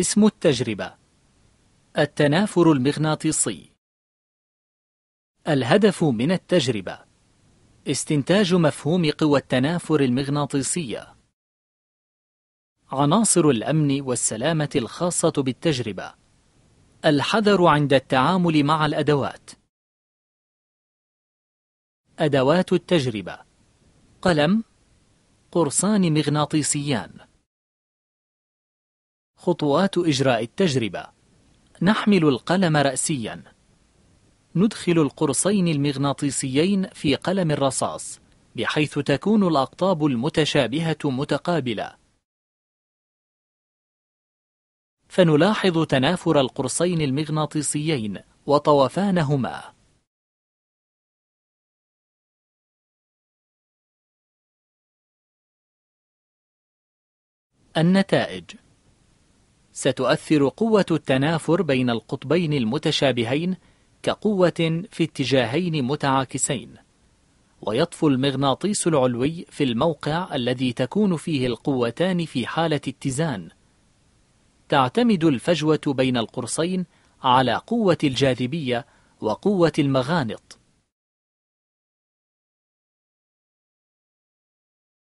اسم التجربة التنافر المغناطيسي الهدف من التجربة استنتاج مفهوم قوى التنافر المغناطيسية عناصر الأمن والسلامة الخاصة بالتجربة الحذر عند التعامل مع الأدوات أدوات التجربة قلم قرصان مغناطيسيان خطوات إجراء التجربة نحمل القلم رأسيا ندخل القرصين المغناطيسيين في قلم الرصاص بحيث تكون الأقطاب المتشابهة متقابلة فنلاحظ تنافر القرصين المغناطيسيين وطوفانهما النتائج ستؤثر قوة التنافر بين القطبين المتشابهين كقوة في اتجاهين متعاكسين ويطفو المغناطيس العلوي في الموقع الذي تكون فيه القوتان في حالة اتزان تعتمد الفجوة بين القرصين على قوة الجاذبية وقوة المغانط